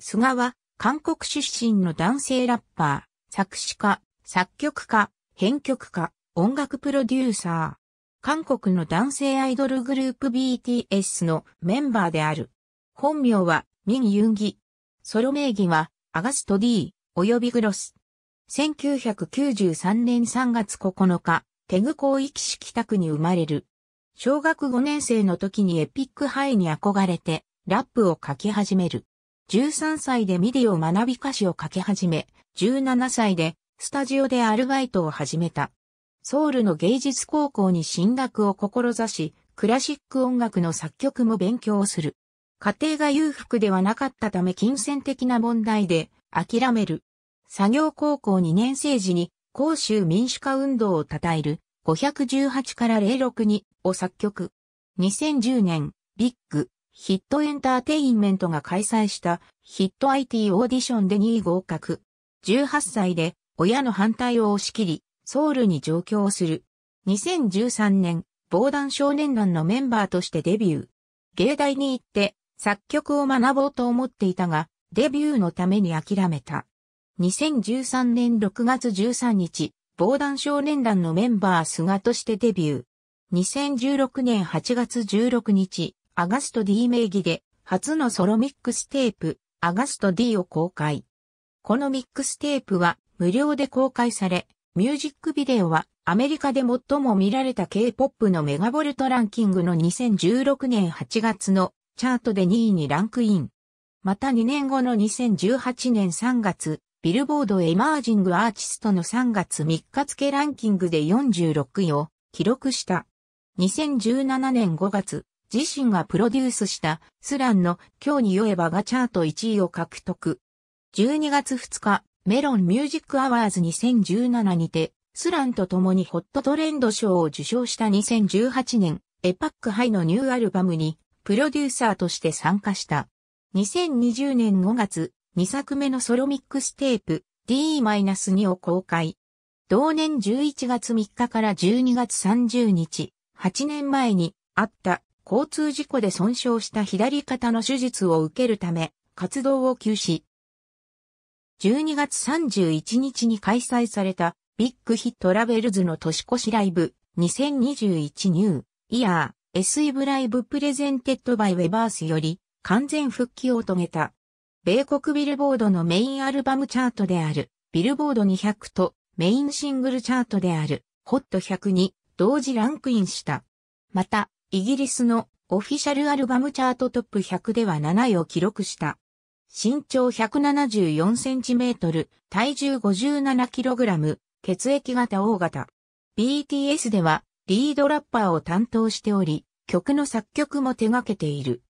菅は、韓国出身の男性ラッパー、作詞家、作曲家、編曲家、音楽プロデューサー。韓国の男性アイドルグループ BTS のメンバーである。本名は、ミン・ユンギ。ソロ名義は、アガストディお及びグロス。1993年3月9日、テグ広域市北区に生まれる。小学5年生の時にエピックハイに憧れて、ラップを書き始める。13歳でミディを学び歌詞を書き始め、17歳でスタジオでアルバイトを始めた。ソウルの芸術高校に進学を志し、クラシック音楽の作曲も勉強する。家庭が裕福ではなかったため金銭的な問題で諦める。作業高校2年生時に広州民主化運動を称える518から06にを作曲。2010年、ビッグ、ヒットエンターテインメントが開催したヒット IT オーディションで2位合格。18歳で親の反対を押し切り、ソウルに上京する。2013年、防弾少年団のメンバーとしてデビュー。芸大に行って作曲を学ぼうと思っていたが、デビューのために諦めた。2013年6月13日、防弾少年団のメンバー菅としてデビュー。2016年8月16日、アガスト D 名義で、初のソロミックステープ、アガスト D を公開。このミックステープは無料で公開され、ミュージックビデオはアメリカで最も見られた K-POP のメガボルトランキングの2016年8月のチャートで2位にランクイン。また2年後の2018年3月、ビルボードエマージングアーティストの3月3日付ランキングで46位を記録した。2017年5月、自身がプロデュースしたスランの今日に酔えばがチャート1位を獲得。12月2日、メロンミュージックアワーズ2017にて、スランと共にホットトレンド賞を受賞した2018年、エパックハイのニューアルバムに、プロデューサーとして参加した。2020年5月、2作目のソロミックステープ、D-2 を公開。同年11月3日から12月30日、8年前にあった交通事故で損傷した左肩の手術を受けるため、活動を休止。12月31日に開催されたビッグヒットラベルズの年越しライブ2021ニューイヤー SEV ライブプレゼンテッドバイウェバースより完全復帰を遂げた。米国ビルボードのメインアルバムチャートであるビルボード200とメインシングルチャートであるホット100に同時ランクインした。また、イギリスのオフィシャルアルバムチャートトップ100では7位を記録した。身長 174cm、体重 57kg、血液型 O 型。BTS ではリードラッパーを担当しており、曲の作曲も手掛けている。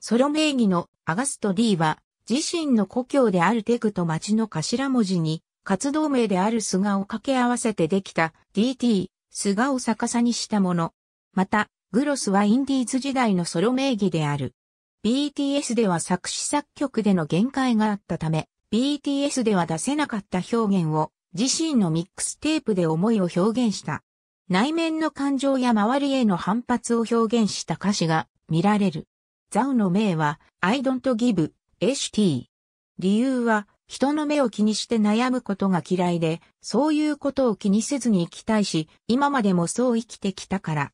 ソロ名義のアガスト・リーは、自身の故郷であるテグと町の頭文字に、活動名である菅を掛け合わせてできた DT、菅を逆さにしたもの。また、グロスはインディーズ時代のソロ名義である。BTS では作詞作曲での限界があったため、BTS では出せなかった表現を自身のミックステープで思いを表現した。内面の感情や周りへの反発を表現した歌詞が見られる。ザウの名は I don't give a shit。理由は人の目を気にして悩むことが嫌いで、そういうことを気にせずに生きたいし、今までもそう生きてきたから。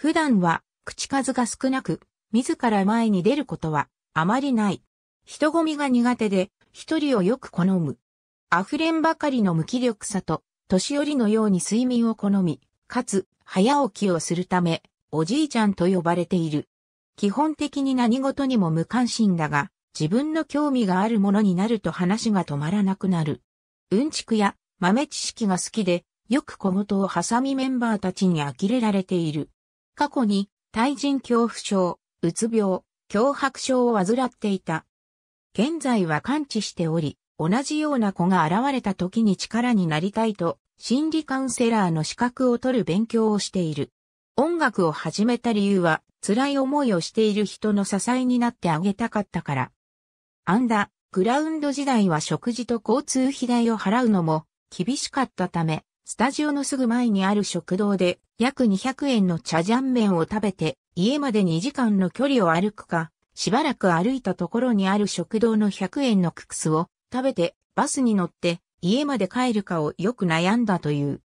普段は口数が少なく、自ら前に出ることはあまりない。人混みが苦手で、一人をよく好む。溢れんばかりの無気力さと、年寄りのように睡眠を好み、かつ、早起きをするため、おじいちゃんと呼ばれている。基本的に何事にも無関心だが、自分の興味があるものになると話が止まらなくなる。うんちくや豆知識が好きで、よく小言を挟みメンバーたちに呆れられている。過去に、対人恐怖症、うつ病、脅迫症を患っていた。現在は感知しており、同じような子が現れた時に力になりたいと、心理カウンセラーの資格を取る勉強をしている。音楽を始めた理由は、辛い思いをしている人の支えになってあげたかったから。アンダ、グラウンド時代は食事と交通費代を払うのも厳しかったため、スタジオのすぐ前にある食堂で約200円の茶ジャン麺を食べて、家まで2時間の距離を歩くか、しばらく歩いたところにある食堂の100円のククスを食べて、バスに乗って家まで帰るかをよく悩んだという。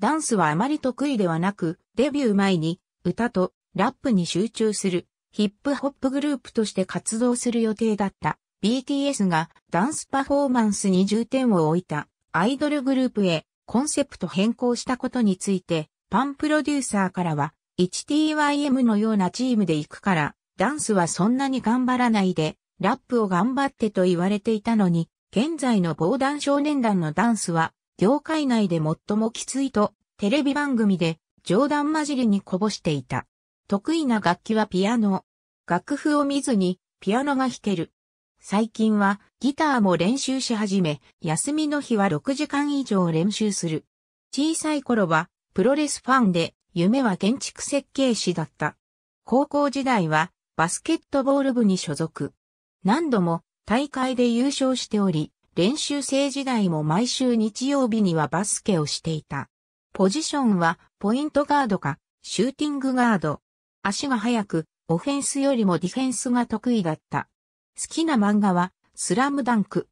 ダンスはあまり得意ではなく、デビュー前に歌とラップに集中するヒップホップグループとして活動する予定だった BTS がダンスパフォーマンスに重点を置いたアイドルグループへコンセプト変更したことについてパンプロデューサーからは、h t y m のようなチームで行くから、ダンスはそんなに頑張らないで、ラップを頑張ってと言われていたのに、現在の防弾少年団のダンスは、業界内で最もきついと、テレビ番組で冗談交じりにこぼしていた。得意な楽器はピアノ。楽譜を見ずにピアノが弾ける。最近はギターも練習し始め、休みの日は6時間以上練習する。小さい頃はプロレスファンで、夢は建築設計士だった。高校時代はバスケットボール部に所属。何度も大会で優勝しており、練習生時代も毎週日曜日にはバスケをしていた。ポジションはポイントガードかシューティングガード。足が速く、オフェンスよりもディフェンスが得意だった。好きな漫画はスラムダンク。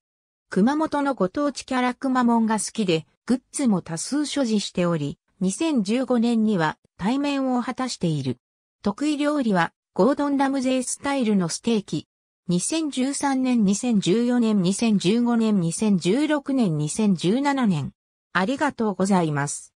熊本のご当地キャラクマモンが好きで、グッズも多数所持しており、2015年には対面を果たしている。得意料理はゴードン・ラムゼイスタイルのステーキ。2013年、2014年、2015年、2016年、2017年。ありがとうございます。